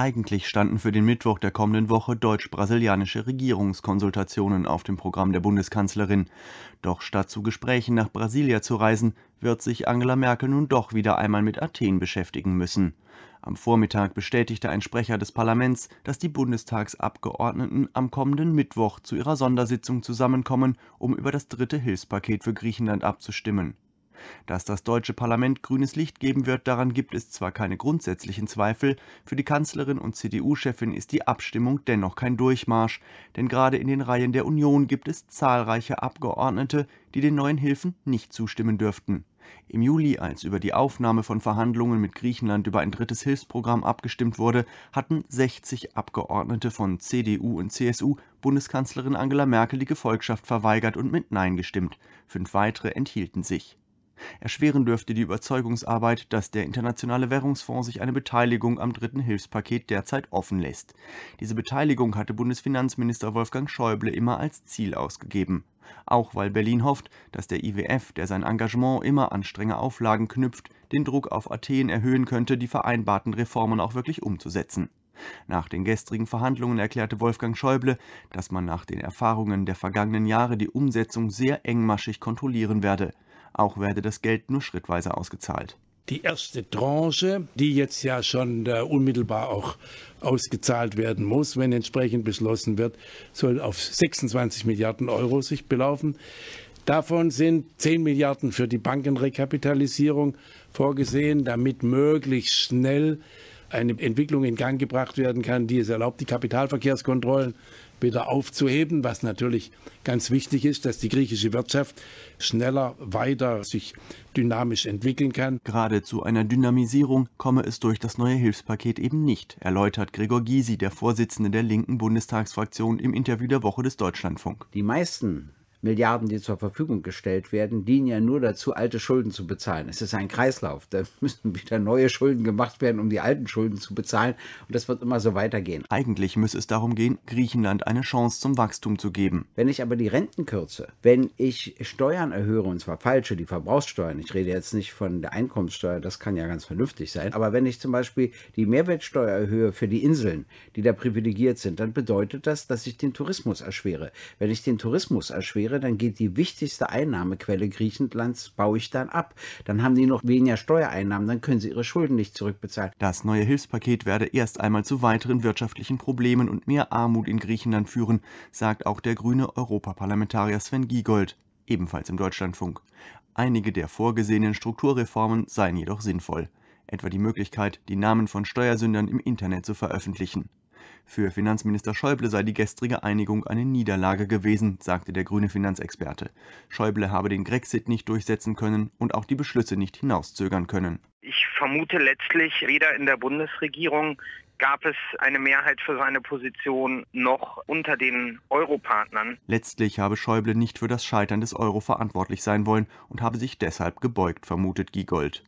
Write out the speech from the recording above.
Eigentlich standen für den Mittwoch der kommenden Woche deutsch-brasilianische Regierungskonsultationen auf dem Programm der Bundeskanzlerin. Doch statt zu Gesprächen nach Brasilia zu reisen, wird sich Angela Merkel nun doch wieder einmal mit Athen beschäftigen müssen. Am Vormittag bestätigte ein Sprecher des Parlaments, dass die Bundestagsabgeordneten am kommenden Mittwoch zu ihrer Sondersitzung zusammenkommen, um über das dritte Hilfspaket für Griechenland abzustimmen dass das deutsche Parlament grünes Licht geben wird, daran gibt es zwar keine grundsätzlichen Zweifel, für die Kanzlerin und CDU-Chefin ist die Abstimmung dennoch kein Durchmarsch, denn gerade in den Reihen der Union gibt es zahlreiche Abgeordnete, die den neuen Hilfen nicht zustimmen dürften. Im Juli, als über die Aufnahme von Verhandlungen mit Griechenland über ein drittes Hilfsprogramm abgestimmt wurde, hatten 60 Abgeordnete von CDU und CSU Bundeskanzlerin Angela Merkel die Gefolgschaft verweigert und mit Nein gestimmt. Fünf weitere enthielten sich erschweren dürfte die Überzeugungsarbeit, dass der Internationale Währungsfonds sich eine Beteiligung am dritten Hilfspaket derzeit offen lässt. Diese Beteiligung hatte Bundesfinanzminister Wolfgang Schäuble immer als Ziel ausgegeben. Auch weil Berlin hofft, dass der IWF, der sein Engagement immer an strenge Auflagen knüpft, den Druck auf Athen erhöhen könnte, die vereinbarten Reformen auch wirklich umzusetzen. Nach den gestrigen Verhandlungen erklärte Wolfgang Schäuble, dass man nach den Erfahrungen der vergangenen Jahre die Umsetzung sehr engmaschig kontrollieren werde. Auch werde das Geld nur schrittweise ausgezahlt. Die erste Tranche, die jetzt ja schon unmittelbar auch ausgezahlt werden muss, wenn entsprechend beschlossen wird, soll auf 26 Milliarden Euro sich belaufen. Davon sind 10 Milliarden für die Bankenrekapitalisierung vorgesehen, damit möglichst schnell eine Entwicklung in Gang gebracht werden kann, die es erlaubt, die Kapitalverkehrskontrollen wieder aufzuheben, was natürlich ganz wichtig ist, dass die griechische Wirtschaft schneller weiter sich dynamisch entwickeln kann. Gerade zu einer Dynamisierung komme es durch das neue Hilfspaket eben nicht, erläutert Gregor Gysi, der Vorsitzende der linken Bundestagsfraktion, im Interview der Woche des Deutschlandfunk. Die meisten Milliarden, die zur Verfügung gestellt werden, dienen ja nur dazu, alte Schulden zu bezahlen. Es ist ein Kreislauf. Da müssen wieder neue Schulden gemacht werden, um die alten Schulden zu bezahlen. Und das wird immer so weitergehen. Eigentlich müsse es darum gehen, Griechenland eine Chance zum Wachstum zu geben. Wenn ich aber die Renten kürze, wenn ich Steuern erhöhe, und zwar falsche, die Verbrauchssteuern, ich rede jetzt nicht von der Einkommenssteuer, das kann ja ganz vernünftig sein, aber wenn ich zum Beispiel die Mehrwertsteuer erhöhe für die Inseln, die da privilegiert sind, dann bedeutet das, dass ich den Tourismus erschwere. Wenn ich den Tourismus erschwere, wäre, dann geht die wichtigste Einnahmequelle Griechenlands, baue ich dann ab. Dann haben die noch weniger Steuereinnahmen, dann können sie ihre Schulden nicht zurückbezahlen. Das neue Hilfspaket werde erst einmal zu weiteren wirtschaftlichen Problemen und mehr Armut in Griechenland führen, sagt auch der grüne Europaparlamentarier Sven Giegold, ebenfalls im Deutschlandfunk. Einige der vorgesehenen Strukturreformen seien jedoch sinnvoll etwa die Möglichkeit, die Namen von Steuersündern im Internet zu veröffentlichen. Für Finanzminister Schäuble sei die gestrige Einigung eine Niederlage gewesen, sagte der grüne Finanzexperte. Schäuble habe den Grexit nicht durchsetzen können und auch die Beschlüsse nicht hinauszögern können. Ich vermute letztlich, weder in der Bundesregierung gab es eine Mehrheit für seine Position noch unter den Europartnern. Letztlich habe Schäuble nicht für das Scheitern des Euro verantwortlich sein wollen und habe sich deshalb gebeugt, vermutet Giegold.